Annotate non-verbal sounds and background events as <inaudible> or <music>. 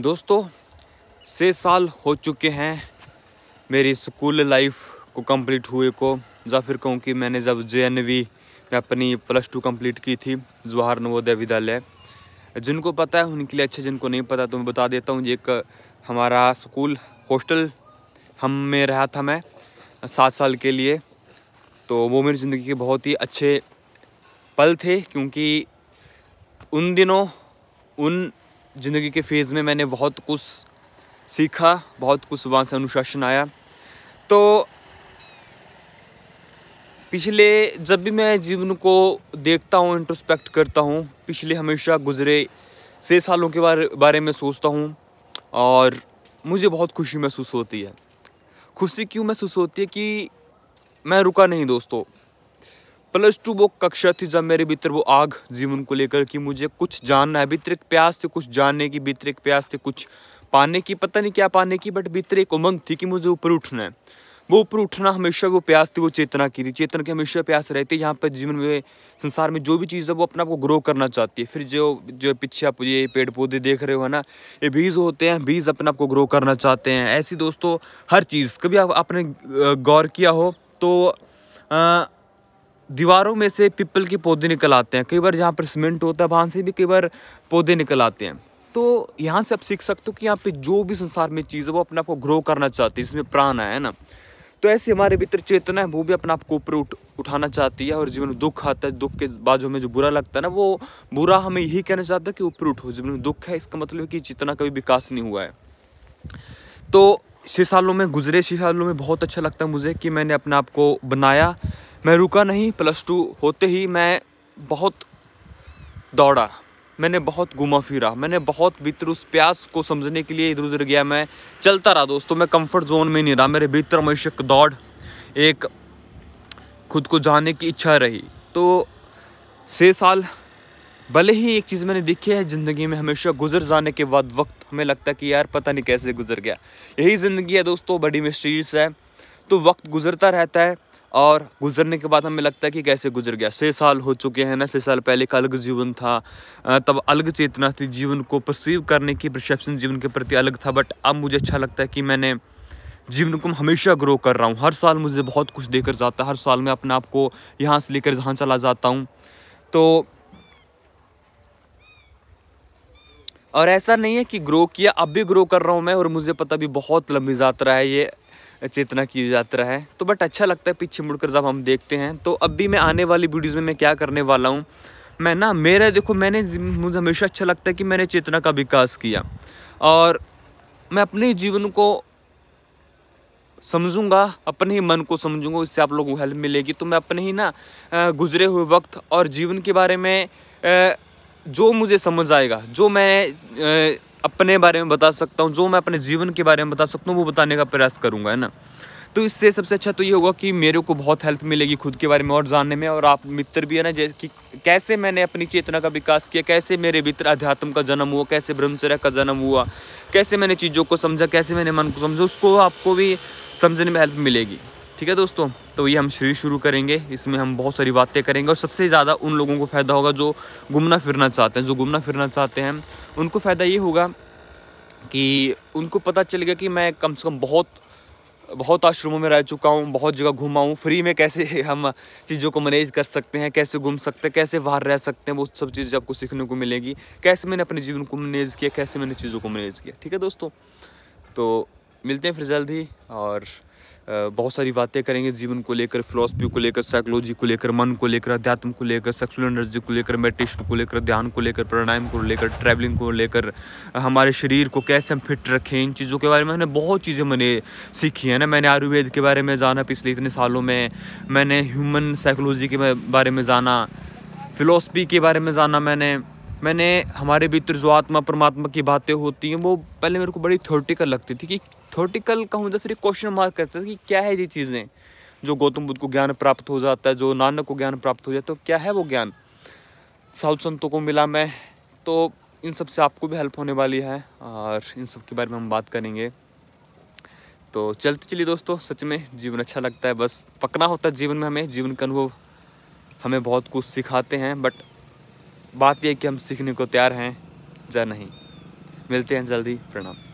दोस्तों छः साल हो चुके हैं मेरी स्कूल लाइफ को कंप्लीट हुए को या फिर कहूँ कि मैंने जब जे एन में अपनी प्लस टू कंप्लीट की थी जवाहर नवोदय विद्यालय जिनको पता है उनके लिए अच्छे जिनको नहीं पता तो मैं बता देता हूँ एक हमारा स्कूल हॉस्टल हम में रहा था मैं सात साल के लिए तो वो मेरी ज़िंदगी के बहुत ही अच्छे पल थे क्योंकि उन दिनों उन ज़िंदगी के फेज़ में मैंने बहुत कुछ सीखा बहुत कुछ वहाँ से अनुशासन आया तो पिछले जब भी मैं जीवन को देखता हूँ इंट्रोस्पेक्ट करता हूँ पिछले हमेशा गुजरे छः सालों के बारे बारे में सोचता हूँ और मुझे बहुत खुशी महसूस होती है खुशी क्यों महसूस होती है कि मैं रुका नहीं दोस्तों प्लस टू वो कक्षा थी जब मेरे भीतर वो आग जीवन को लेकर कि मुझे कुछ जानना है भीतर एक प्यास थी कुछ जानने की भीतर एक प्यास थी कुछ पाने की पता नहीं क्या पाने की बट भीतर एक उमंग थी कि मुझे ऊपर उठना है वो ऊपर उठना हमेशा वो प्यास थी वो चेतना की थी चेतन की हमेशा प्यास रहती है यहाँ पर जीवन में संसार में जो भी चीज़ है वो अपने आप को ग्रो करना चाहती है फिर जो जो पीछे आप ये पेड़ पौधे देख रहे हो ना ये बीज होते हैं बीज अपने आप को ग्रो करना चाहते हैं ऐसी दोस्तों हर चीज़ कभी आप आपने गौर किया हो तो आ, दीवारों में से पिपल के पौधे निकल आते हैं कई बार जहाँ पर सीमेंट होता है वहाँ से भी कई बार पौधे निकल आते हैं तो यहाँ से आप सीख सकते हो कि यहाँ पे जो भी संसार में चीज़ है वो अपने आप को ग्रो करना चाहती है जिसमें प्राण है ना तो ऐसे हमारे भीतर चेतना है वो भी अपने आप को ऊपर उठ उठाना चाहती है और जीवन में दुख आता है दुख के बाजू में जो बुरा लगता है ना वो बुरा हमें यही कहना चाहता है कि ऊपर उठो जीवन में दुख है इसका मतलब है कि चेतना कभी विकास नहीं हुआ है तो छः सालों में गुजरे छः सालों में बहुत अच्छा लगता है मुझे कि मैंने अपने आप को बनाया मैं रुका नहीं प्लस टू होते ही मैं बहुत दौड़ा मैंने बहुत घुमा फिरा मैंने बहुत भीतर उस प्यास को समझने के लिए इधर उधर गया मैं चलता रहा दोस्तों मैं कंफर्ट जोन में नहीं रहा मेरे भीतर मैशक दौड़ एक खुद को जाने की इच्छा रही तो छः साल भले ही एक चीज़ मैंने देखी है ज़िंदगी में हमेशा गुजर जाने के बाद वक्त हमें लगता है कि यार पता नहीं कैसे गुजर गया यही ज़िंदगी है दोस्तों बड़ी मिस्ट्रीज है तो वक्त गुजरता रहता है और गुजरने के बाद हमें लगता है कि कैसे गुजर गया छः साल हो चुके हैं ना छः साल पहले का अलग जीवन था तब अलग चेतना थी जीवन को परसीव करने की परसेप्शन जीवन के प्रति अलग था बट अब मुझे अच्छा लगता है कि मैंने जीवन को हमेशा ग्रो कर रहा हूँ हर साल मुझे बहुत कुछ देकर जाता है हर साल मैं अपने आप को यहाँ से लेकर जहाँ चला जाता हूँ तो और ऐसा नहीं है कि ग्रो किया अब भी ग्रो कर रहा हूँ मैं और मुझे पता भी बहुत लंबी यात्रा है ये चेतना की यात्रा है तो बट अच्छा लगता है पीछे मुड़कर जब हम देखते हैं तो अब भी मैं आने वाली वीडियोज़ में मैं क्या करने वाला हूँ मैं ना मेरा देखो मैंने मुझे हमेशा अच्छा लगता है कि मैंने चेतना का विकास किया और मैं अपने जीवन को समझूंगा अपने ही मन को समझूंगा इससे आप लोगों को हेल्प मिलेगी तो मैं अपने ही ना गुजरे हुए वक्त और जीवन के बारे में जो मुझे समझ आएगा जो मैं अपने बारे में बता सकता हूँ जो मैं अपने जीवन के बारे में बता सकता हूँ वो बताने का प्रयास करूँगा है ना तो इससे सबसे अच्छा तो ये होगा कि मेरे को बहुत हेल्प मिलेगी खुद के बारे में और जानने में और आप मित्र भी है ना जैसे कि कैसे मैंने अपनी चेतना का विकास किया कैसे मेरे मित्र अध्यात्म का जन्म हुआ कैसे ब्रह्मचर्य का जन्म हुआ कैसे मैंने चीज़ों को समझा कैसे मैंने मन को समझा उसको आपको भी समझने में हेल्प मिलेगी ठीक है दोस्तों तो ये हम सीरीज शुरू करेंगे इसमें हम बहुत सारी बातें करेंगे और सबसे ज़्यादा उन लोगों को फ़ायदा होगा जो घूमना फिरना चाहते हैं जो घूमना फिरना चाहते हैं उनको फ़ायदा ये होगा कि उनको पता चलेगा कि मैं कम से कम बहुत बहुत आश्रमों में रह चुका हूँ बहुत जगह घूमा हूँ फ्री में कैसे <laughs> हम चीज़ों को मैनेज कर सकते हैं कैसे घूम सकते हैं कैसे बाहर रह सकते हैं वो सब चीज़ें आपको सीखने को मिलेगी कैसे मैंने अपने जीवन को मैनेज किया कैसे मैंने चीज़ों को मैनेज किया ठीक है दोस्तों तो मिलते हैं फिर जल्द ही और बहुत सारी बातें करेंगे जीवन को लेकर फिलोसफी को लेकर साइकोलॉजी को लेकर मन को लेकर अध्यात्म को लेकर सेक्सुअल एनर्जी को लेकर मेडिटेशन को लेकर ध्यान को लेकर प्राणायाम को लेकर ट्रैवलिंग को लेकर हमारे शरीर को कैसे हम फिट रखें इन चीज़ों के बारे में मैंने बहुत चीज़ें मैंने सीखी है ना मैंने आयुर्वेद के बारे में जाना पिछले इतने सालों में मैंने ह्यूमन साइकोलॉजी के बारे में जाना फ़िलोसफी के बारे में जाना मैंने मैंने हमारे भीतर जो आत्मा परमात्मा की बातें होती हैं वो पहले मेरे को बड़ी थोरटिकल लगती थी कि थोटिकल कहूँ तो फिर क्वेश्चन मार्क करते थे कि क्या है ये चीज़ें जो गौतम बुद्ध को ज्ञान प्राप्त हो जाता है जो नानक को ज्ञान प्राप्त हो जाता है तो क्या है वो ज्ञान साउथ संतों को मिला मैं तो इन सब से आपको भी हेल्प होने वाली है और इन सब के बारे में हम बात करेंगे तो चलते चलिए दोस्तों सच में जीवन अच्छा लगता है बस पकना होता है जीवन में हमें जीवन का अनुभव हमें बहुत कुछ सिखाते हैं बट बात यह कि हम सीखने को तैयार हैं या नहीं मिलते हैं जल्दी प्रणाम